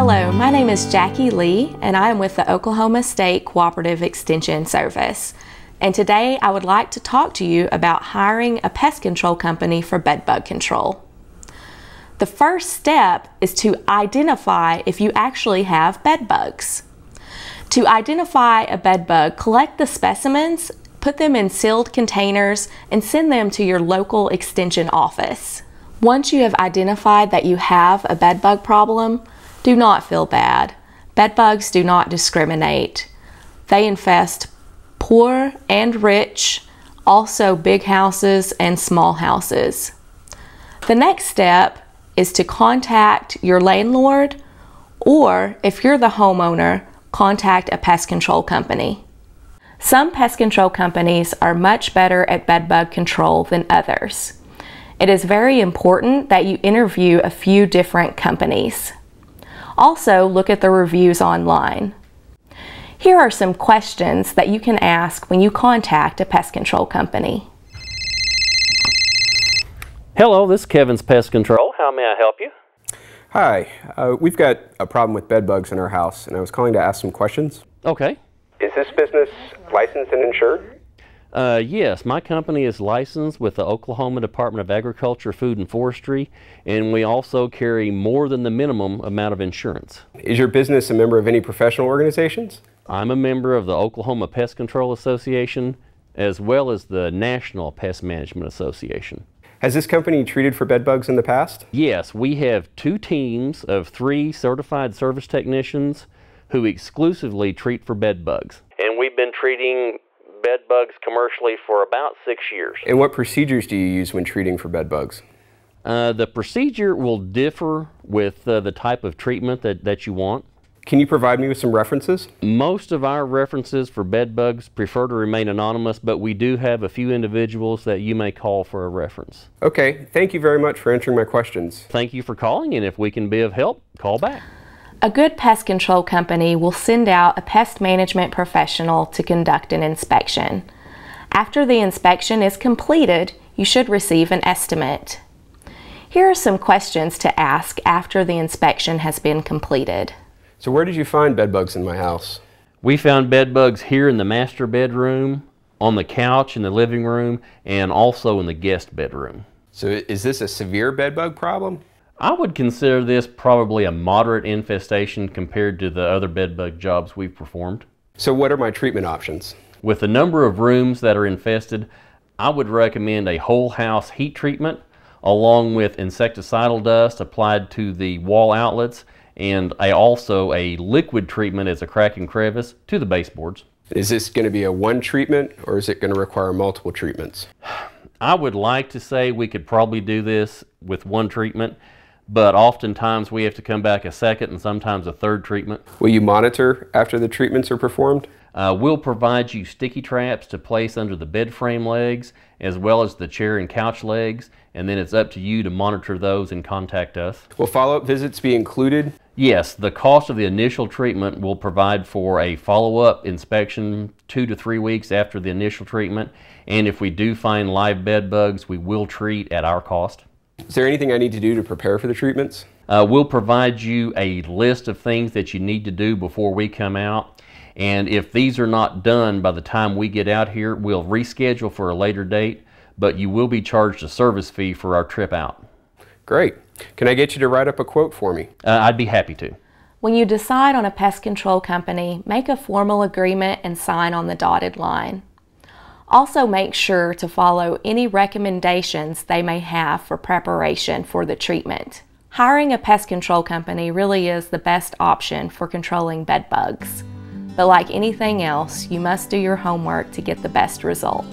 Hello, my name is Jackie Lee, and I am with the Oklahoma State Cooperative Extension Service. And today I would like to talk to you about hiring a pest control company for bed bug control. The first step is to identify if you actually have bed bugs. To identify a bed bug, collect the specimens, put them in sealed containers, and send them to your local extension office. Once you have identified that you have a bed bug problem, do not feel bad. Bed bugs do not discriminate. They infest poor and rich, also big houses and small houses. The next step is to contact your landlord or if you're the homeowner, contact a pest control company. Some pest control companies are much better at bed bug control than others. It is very important that you interview a few different companies. Also, look at the reviews online. Here are some questions that you can ask when you contact a pest control company. Hello, this is Kevin's Pest Control. How may I help you? Hi, uh, we've got a problem with bed bugs in our house, and I was calling to ask some questions. Okay. Is this business licensed and insured? Uh, yes, my company is licensed with the Oklahoma Department of Agriculture, Food and Forestry, and we also carry more than the minimum amount of insurance. Is your business a member of any professional organizations? I'm a member of the Oklahoma Pest Control Association as well as the National Pest Management Association. Has this company treated for bed bugs in the past? Yes, we have two teams of three certified service technicians who exclusively treat for bed bugs. And we've been treating bed bugs commercially for about six years. And what procedures do you use when treating for bed bugs? Uh, the procedure will differ with uh, the type of treatment that, that you want. Can you provide me with some references? Most of our references for bed bugs prefer to remain anonymous, but we do have a few individuals that you may call for a reference. Okay, thank you very much for answering my questions. Thank you for calling, and if we can be of help, call back. A good pest control company will send out a pest management professional to conduct an inspection. After the inspection is completed, you should receive an estimate. Here are some questions to ask after the inspection has been completed. So where did you find bed bugs in my house? We found bed bugs here in the master bedroom, on the couch in the living room, and also in the guest bedroom. So is this a severe bed bug problem? I would consider this probably a moderate infestation compared to the other bedbug jobs we've performed. So what are my treatment options? With the number of rooms that are infested, I would recommend a whole house heat treatment along with insecticidal dust applied to the wall outlets and a, also a liquid treatment as a crack and crevice to the baseboards. Is this going to be a one treatment or is it going to require multiple treatments? I would like to say we could probably do this with one treatment but oftentimes we have to come back a second and sometimes a third treatment. Will you monitor after the treatments are performed? Uh, we'll provide you sticky traps to place under the bed frame legs as well as the chair and couch legs and then it's up to you to monitor those and contact us. Will follow-up visits be included? Yes, the cost of the initial treatment will provide for a follow-up inspection two to three weeks after the initial treatment and if we do find live bed bugs we will treat at our cost. Is there anything I need to do to prepare for the treatments? Uh, we'll provide you a list of things that you need to do before we come out. And if these are not done by the time we get out here, we'll reschedule for a later date, but you will be charged a service fee for our trip out. Great. Can I get you to write up a quote for me? Uh, I'd be happy to. When you decide on a pest control company, make a formal agreement and sign on the dotted line. Also make sure to follow any recommendations they may have for preparation for the treatment. Hiring a pest control company really is the best option for controlling bed bugs. But like anything else, you must do your homework to get the best result.